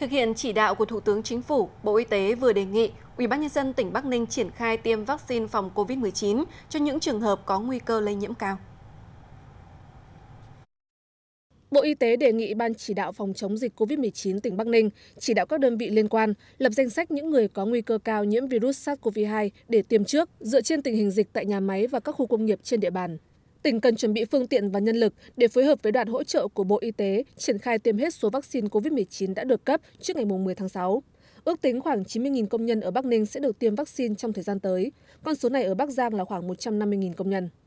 Thực hiện chỉ đạo của Thủ tướng Chính phủ, Bộ Y tế vừa đề nghị UBND tỉnh Bắc Ninh triển khai tiêm vaccine phòng COVID-19 cho những trường hợp có nguy cơ lây nhiễm cao. Bộ Y tế đề nghị Ban chỉ đạo phòng chống dịch COVID-19 tỉnh Bắc Ninh chỉ đạo các đơn vị liên quan lập danh sách những người có nguy cơ cao nhiễm virus SARS-CoV-2 để tiêm trước dựa trên tình hình dịch tại nhà máy và các khu công nghiệp trên địa bàn tỉnh cần chuẩn bị phương tiện và nhân lực để phối hợp với đoàn hỗ trợ của bộ y tế triển khai tiêm hết số vaccine covid 19 đã được cấp trước ngày 10 tháng 6. ước tính khoảng 90.000 công nhân ở Bắc Ninh sẽ được tiêm vaccine trong thời gian tới. Con số này ở Bắc Giang là khoảng 150.000 công nhân.